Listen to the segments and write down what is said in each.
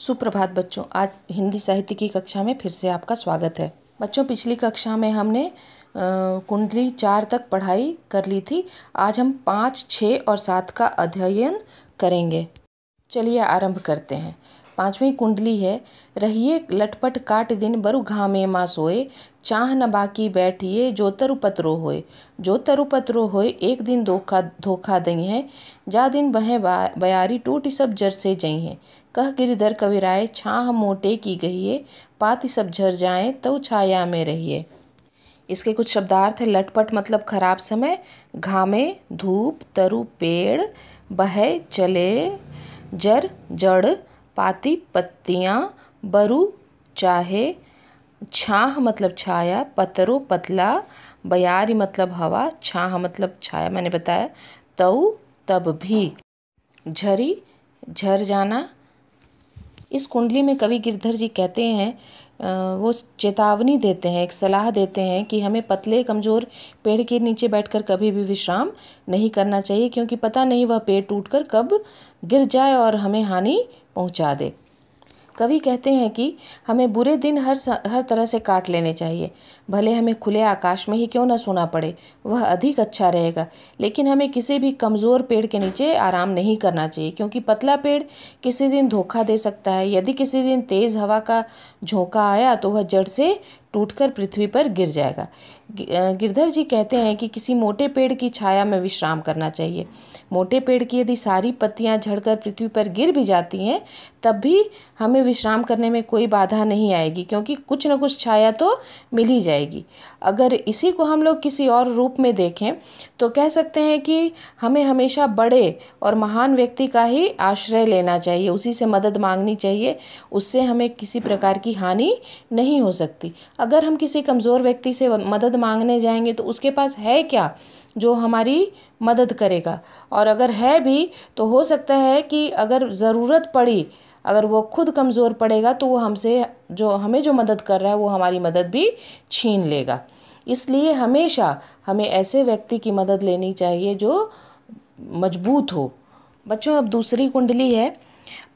सुप्रभात बच्चों आज हिंदी साहित्य की कक्षा में फिर से आपका स्वागत है बच्चों पिछली कक्षा में हमने कुंडली चार तक पढ़ाई कर ली थी आज हम पाँच छः और सात का अध्ययन करेंगे चलिए आरंभ करते हैं पांचवी कुंडली है रहिए लटपट काट दिन बरु घामे माँ सोए चाह न बाकी बैठिए जो तरुपत्रो होए जो तरुपत्रो होए एक दिन धोखा धोखा दई है जा दिन बहें बयारी टूट सब जर से जई हैं कह गिरिधर कविराय छाह मोटे की है पाति सब झर जाए तो छाया में रहिए इसके कुछ शब्दार्थ है लटपट मतलब खराब समय घामे धूप तरु पेड़ बहे चले जर जड़ पाती पत्तियाँ बरु चाहे छाह मतलब छाया पतरो पतला बयारी मतलब हवा छाह मतलब छाया मैंने बताया तऊ तब भी झरी झर जाना इस कुंडली में कवि गिरधर जी कहते हैं वो चेतावनी देते हैं एक सलाह देते हैं कि हमें पतले कमज़ोर पेड़ के नीचे बैठकर कभी भी विश्राम नहीं करना चाहिए क्योंकि पता नहीं वह पेड़ टूटकर कब गिर जाए और हमें हानि पहुंचा दे कवि कहते हैं कि हमें बुरे दिन हर हर तरह से काट लेने चाहिए भले हमें खुले आकाश में ही क्यों ना सोना पड़े वह अधिक अच्छा रहेगा लेकिन हमें किसी भी कमज़ोर पेड़ के नीचे आराम नहीं करना चाहिए क्योंकि पतला पेड़ किसी दिन धोखा दे सकता है यदि किसी दिन तेज़ हवा का झोंका आया तो वह जड़ से टूटकर पृथ्वी पर गिर जाएगा गिरधर जी कहते हैं कि किसी मोटे पेड़ की छाया में विश्राम करना चाहिए मोटे पेड़ की यदि सारी पत्तियां झड़कर पृथ्वी पर गिर भी जाती हैं तब भी हमें विश्राम करने में कोई बाधा नहीं आएगी क्योंकि कुछ न कुछ छाया तो मिल ही जाएगी अगर इसी को हम लोग किसी और रूप में देखें तो कह सकते हैं कि हमें हमेशा बड़े और महान व्यक्ति का ही आश्रय लेना चाहिए उसी से मदद मांगनी चाहिए उससे हमें किसी प्रकार की हानि नहीं हो सकती अगर हम किसी कमज़ोर व्यक्ति से मदद मांगने जाएंगे तो उसके पास है क्या जो हमारी मदद करेगा और अगर है भी तो हो सकता है कि अगर ज़रूरत पड़ी अगर वो खुद कमज़ोर पड़ेगा तो वो हमसे जो हमें जो मदद कर रहा है वो हमारी मदद भी छीन लेगा इसलिए हमेशा हमें ऐसे व्यक्ति की मदद लेनी चाहिए जो मजबूत हो बच्चों अब दूसरी कुंडली है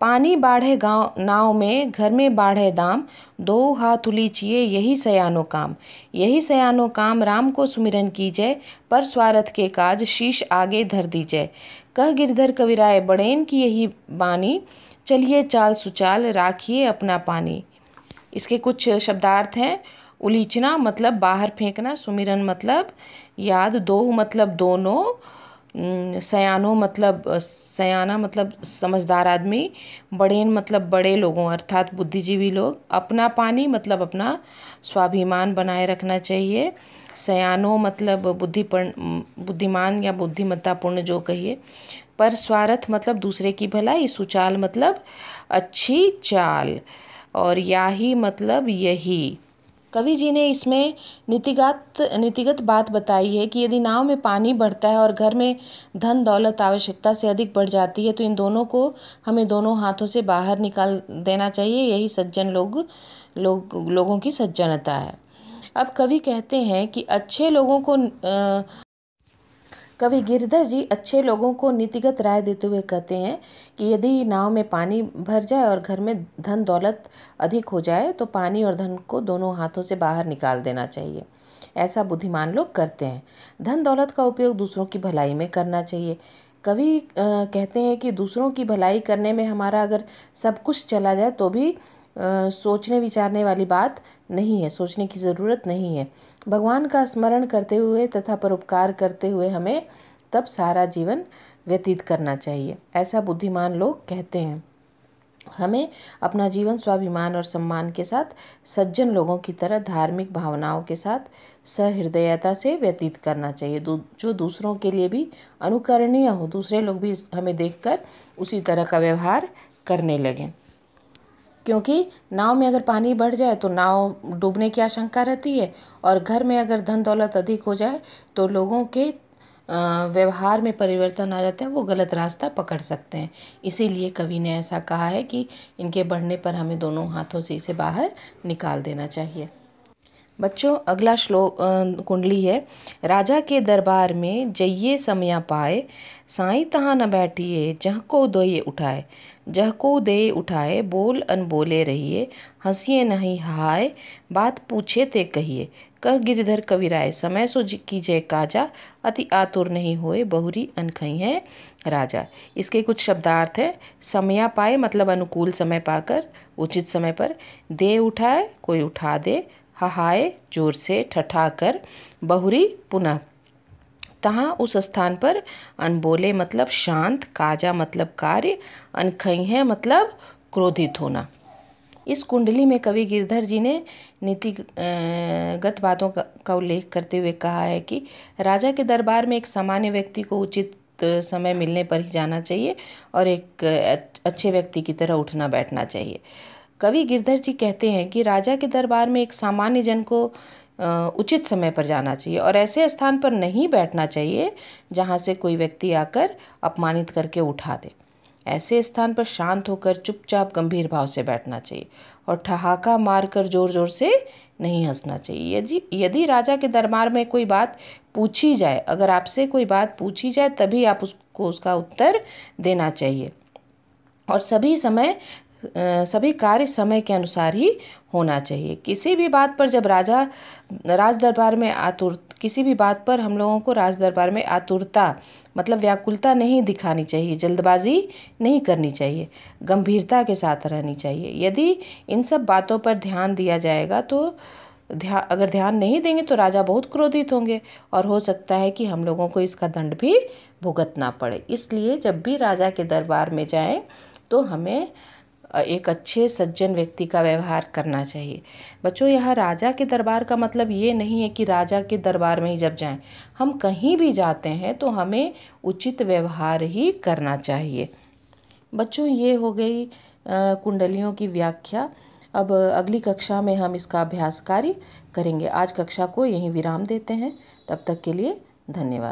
पानी बाढ़े गांव नाव में घर में बाढ़े दाम दो हाथ उलीचिए यही सयानो काम यही सयानो काम राम को सुमिरन कीजय पर स्वार्थ के काज शीश आगे धर दीजय कह गिरधर कविराय बड़ेन की यही बानी चलिए चाल सुचाल राखिए अपना पानी इसके कुछ शब्दार्थ हैं उलीचना मतलब बाहर फेंकना सुमिरन मतलब याद दो मतलब दोनों सयानों मतलब सयाना मतलब समझदार आदमी बड़ेन मतलब बड़े लोगों अर्थात बुद्धिजीवी लोग अपना पानी मतलब अपना स्वाभिमान बनाए रखना चाहिए सयानों मतलब बुद्धिपर्ण बुद्धिमान या बुद्धिमत्तापूर्ण जो कहिए पर स्वार्थ मतलब दूसरे की भलाई सुचाल मतलब अच्छी चाल और ही मतलब यही कवि जी ने इसमें नीतिगत नीतिगत बात बताई है कि यदि नाव में पानी बढ़ता है और घर में धन दौलत आवश्यकता से अधिक बढ़ जाती है तो इन दोनों को हमें दोनों हाथों से बाहर निकाल देना चाहिए यही सज्जन लोग लोग लोगों की सज्जनता है अब कवि कहते हैं कि अच्छे लोगों को कवि गिरधर जी अच्छे लोगों को नीतिगत राय देते हुए कहते हैं कि यदि नाव में पानी भर जाए और घर में धन दौलत अधिक हो जाए तो पानी और धन को दोनों हाथों से बाहर निकाल देना चाहिए ऐसा बुद्धिमान लोग करते हैं धन दौलत का उपयोग दूसरों की भलाई में करना चाहिए कवि कहते हैं कि दूसरों की भलाई करने में हमारा अगर सब कुछ चला जाए तो भी सोचने विचारने वाली बात नहीं है सोचने की ज़रूरत नहीं है भगवान का स्मरण करते हुए तथा परोपकार करते हुए हमें तब सारा जीवन व्यतीत करना चाहिए ऐसा बुद्धिमान लोग कहते हैं हमें अपना जीवन स्वाभिमान और सम्मान के साथ सज्जन लोगों की तरह धार्मिक भावनाओं के साथ सहृदयता से व्यतीत करना चाहिए जो दूसरों के लिए भी अनुकरणीय हो दूसरे लोग भी हमें देखकर उसी तरह का व्यवहार करने लगें क्योंकि नाव में अगर पानी बढ़ जाए तो नाव डूबने की आशंका रहती है और घर में अगर धन दौलत अधिक हो जाए तो लोगों के व्यवहार में परिवर्तन आ जाता है वो गलत रास्ता पकड़ सकते हैं इसीलिए कवि ने ऐसा कहा है कि इनके बढ़ने पर हमें दोनों हाथों से इसे बाहर निकाल देना चाहिए बच्चों अगला श्लोक कुंडली है राजा के दरबार में जइये समया पाए साई तहाँ न बैठिए जह को दोये उठाए जह को दे उठाए बोल अनबोले रहिए हंसिए नहीं हाय बात पूछे ते कहिए कह गिरधर कविराय समय सो जय काजा अति आतुर नहीं होए बहुरी अनखई है राजा इसके कुछ शब्दार्थ हैं समया पाए मतलब अनुकूल समय पाकर उचित समय पर दे उठाए कोई उठा दे हहाय जोर से ठठाकर बहुरी पुनः तहाँ उस स्थान पर अनबोले मतलब शांत काजा मतलब कार्य अनखैह मतलब क्रोधित होना इस कुंडली में कवि गिरधर जी ने नीतिगत बातों का उल्लेख करते हुए कहा है कि राजा के दरबार में एक सामान्य व्यक्ति को उचित समय मिलने पर ही जाना चाहिए और एक अच्छे व्यक्ति की तरह उठना बैठना चाहिए कवि गिरधर जी कहते हैं कि राजा के दरबार में एक सामान्य जन को उचित समय पर जाना चाहिए और ऐसे स्थान पर नहीं बैठना चाहिए जहाँ से कोई व्यक्ति आकर अपमानित करके उठा दे ऐसे स्थान पर शांत होकर चुपचाप गंभीर भाव से बैठना चाहिए और ठहाका मारकर जोर जोर से नहीं हंसना चाहिए यदि यदि राजा के दरबार में कोई बात पूछी जाए अगर आपसे कोई बात पूछी जाए तभी आप उसको उसका उत्तर देना चाहिए और सभी समय सभी कार्य समय के अनुसार ही होना चाहिए किसी भी बात पर जब राजा राज दरबार में आतुर किसी भी बात पर हम लोगों को राज दरबार में आतुरता मतलब व्याकुलता नहीं दिखानी चाहिए जल्दबाजी नहीं करनी चाहिए गंभीरता के साथ रहनी चाहिए यदि इन सब बातों पर ध्यान दिया जाएगा तो ध्यान अगर ध्यान नहीं देंगे तो राजा बहुत क्रोधित होंगे और हो सकता है कि हम लोगों को इसका दंड भी भुगतना पड़े इसलिए जब भी राजा के दरबार में जाएं तो हमें एक अच्छे सज्जन व्यक्ति का व्यवहार करना चाहिए बच्चों यहाँ राजा के दरबार का मतलब ये नहीं है कि राजा के दरबार में ही जब जाएं हम कहीं भी जाते हैं तो हमें उचित व्यवहार ही करना चाहिए बच्चों ये हो गई कुंडलियों की व्याख्या अब अगली कक्षा में हम इसका अभ्यास कार्य करेंगे आज कक्षा को यहीं विराम देते हैं तब तक के लिए धन्यवाद